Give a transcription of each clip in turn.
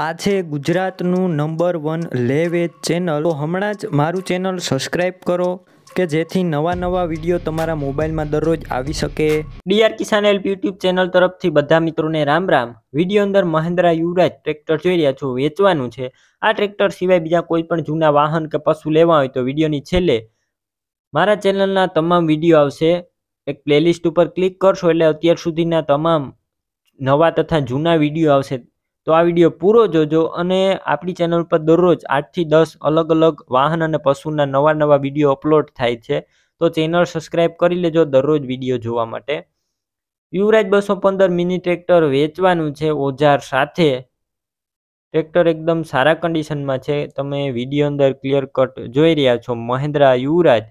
આજે ગુજરાતનું number one લેવેજ channel તો હમણાં જ મારું ચેનલ સબસ્ક્રાઈબ કરો કે જેથી નવા નવા વિડીયો તમારા મોબાઈલમાં દરરોજ આવી શકે DR Kisan help YouTube channel તરફથી બધા મિત્રોને રામ રામ વિડીયો અંદર મહેન્દ્રા યુવરાજ ટ્રેક્ટર જોઈ રહ્યા છો વેચવાનું છે આ ટ્રેક્ટર સિવાય બીજા કોઈ પણ જૂના વાહન કે પશુ લેવા હોય તો વિડીયોની છેલ્લે મારા ચેનલના તમામ વિડીયો આવશે એક પ્લેલિસ્ટ ઉપર ક્લિક કરશો એટલે અત્યાર સુધીના તમામ નવા તથા જૂના વિડીયો આવશે તો આ વિડીયો પૂરો જોજો અને આપણી ચેનલ પર દરરોજ આઠથી દસ અલગ અલગ વાહન અને પશુના નવા નવા વિડીયો અપલોડ થાય છે તો ચેનલ સબસ્ક્રાઈબ કરી લેજો દરરોજ વિડીયો જોવા માટે યુવરાજ બસો પંદર મિની ટ્રેક્ટર વેચવાનું છે ઓજાર સાથે ટ્રેક્ટર એકદમ સારા કન્ડિશનમાં છે તમે વિડીયો અંદર ક્લિયર કટ જોઈ રહ્યા છો મહેન્દ્રા યુવરાજ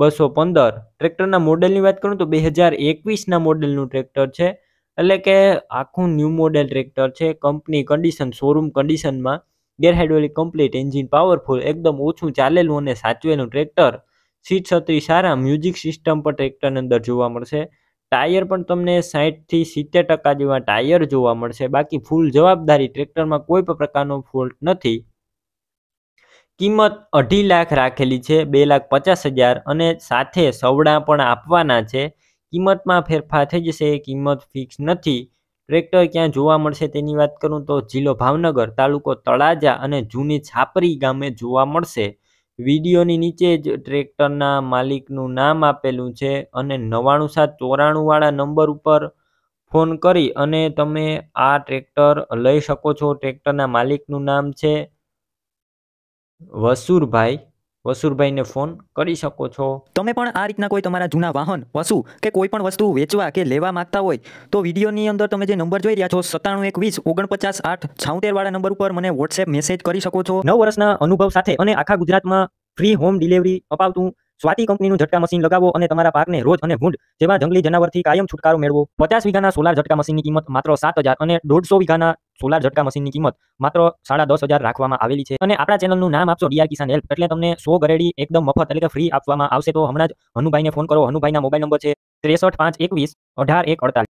બસો પંદર ટ્રેક્ટરના મોડેલની વાત કરું તો બે હજાર એકવીસના મોડેલનું ટ્રેક્ટર છે એટલે કે આખું ન્યૂ મોડેલ ટ્રેક્ટર છે કંપની કન્ડિશન શોરૂમ કન્ડિશનમાં gear hydraulic complete engine powerful એકદમ ઓછું ચાલેલું અને સાચવેલું ટ્રેક્ટર સીટ છત્રી સારા મ્યુઝિક સિસ્ટમ પણ ટ્રેક્ટરની અંદર જોવા મળશે ટાયર પણ તમને સાહીઠથી સિત્તેર ટકા જેવા ટાયર જોવા મળશે બાકી ફૂલ જવાબદારી ટ્રેક્ટરમાં કોઈ પણ પ્રકારનો ફોલ્ટ નથી કિંમત અઢી લાખ રાખેલી છે બે લાખ પચાસ હજાર અને સાથે સવડા પણ આપવાના છે કિંમતમાં ફેરફાર થઈ જશે કિંમત ફિક્સ નથી ટ્રેક્ટર ક્યાં જોવા મળશે તેની વાત કરું તો જિલ્લો ભાવનગર તાલુકો તળાજા અને જૂની છાપરી ગામે જોવા મળશે વિડીયોની નીચે જ ટ્રેક્ટરના માલિકનું નામ આપેલું છે અને નવ્વાણું સાત ચોરાણુંવાળા નંબર ઉપર ફોન કરી અને તમે આ ટ્રેક્ટર લઈ શકો છો ટ્રેક્ટરના માલિકનું નામ છે વસુરભાઈ વસુરભાઈને ફોન કરી શકો છો તમે પણ આ રીતના કોઈ તમારા જૂના વાહન વસુ કે કોઈ પણ વસ્તુ વેચવા કે લેવા માંગતા હોય તો વિડીયોની અંદર તમે જે નંબર જોઈ રહ્યા છો સત્તાણું વીસ ઓગણપચાસ આઠ છાઉતેર વાળા નંબર ઉપર મને વોટ્સએપ મેસેજ કરી શકો છો નવ વર્ષના અનુભવ સાથે અને આખા ગુજરાતમાં ફ્રી હોમ ડિલિવરી અપાવતું સ્વાતિ કંપનીનું ઝટકા મશીન લગાવો અને તમારા પાકને રોજ અને ભૂંડ જેવા જંગલી જનાવરથી કાયમ છુટકારો મેળવો પચાસ વીઘાના સોલાર ઝટકા મશીનની કિંમત માત્ર સાત અને દોઢસો વીઘાના સોલાર ઝટકા મશીનની કિંમત માત્ર સાડા દસ હજાર રાખવામાં આવેલી છે અને આપણા ચેનલનું નામ આપશો ડીઆર કિસાન હેલ્પ એટલે તમને સો ગરેડી એકદમ મફત એટલે કે ફ્રી આપવામાં આવશે તો હમણાં જ હનુભાઈને ફોન કરો હનુભાઈના મોબાઈલ નંબર છે ત્રેસઠ પાંચ એકવીસ અઢાર એક અડતાલીસ